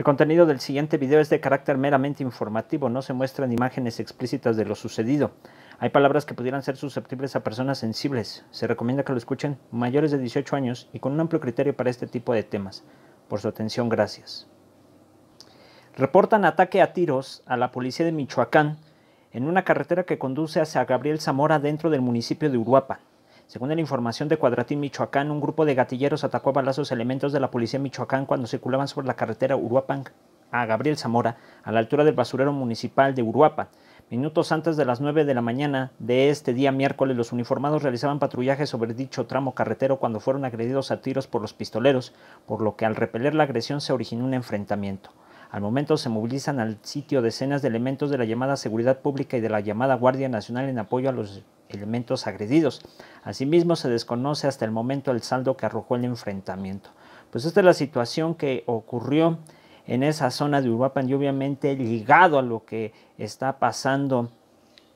El contenido del siguiente video es de carácter meramente informativo, no se muestran imágenes explícitas de lo sucedido. Hay palabras que pudieran ser susceptibles a personas sensibles. Se recomienda que lo escuchen mayores de 18 años y con un amplio criterio para este tipo de temas. Por su atención, gracias. Reportan ataque a tiros a la policía de Michoacán en una carretera que conduce hacia Gabriel Zamora dentro del municipio de Uruapan. Según la información de Cuadratín Michoacán, un grupo de gatilleros atacó a balazos elementos de la policía Michoacán cuando circulaban sobre la carretera Uruapan a Gabriel Zamora, a la altura del basurero municipal de Uruapan. Minutos antes de las 9 de la mañana de este día miércoles, los uniformados realizaban patrullaje sobre dicho tramo carretero cuando fueron agredidos a tiros por los pistoleros, por lo que al repeler la agresión se originó un enfrentamiento. Al momento se movilizan al sitio decenas de elementos de la llamada seguridad pública y de la llamada Guardia Nacional en apoyo a los elementos agredidos. Asimismo, se desconoce hasta el momento el saldo que arrojó el enfrentamiento. Pues esta es la situación que ocurrió en esa zona de Uruapan y obviamente ligado a lo que está pasando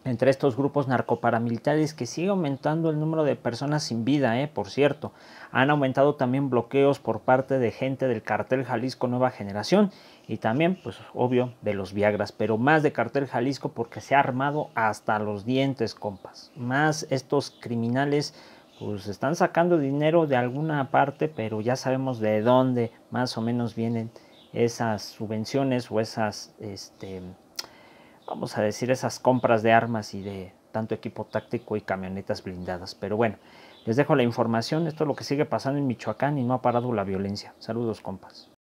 entre estos grupos narcoparamilitares que sigue aumentando el número de personas sin vida, eh, por cierto. Han aumentado también bloqueos por parte de gente del cartel Jalisco Nueva Generación y también, pues obvio, de los Viagras, pero más de cartel Jalisco porque se ha armado hasta los dientes, compas. Más estos criminales pues están sacando dinero de alguna parte, pero ya sabemos de dónde más o menos vienen esas subvenciones o esas este, vamos a decir, esas compras de armas y de tanto equipo táctico y camionetas blindadas. Pero bueno, les dejo la información, esto es lo que sigue pasando en Michoacán y no ha parado la violencia. Saludos, compas.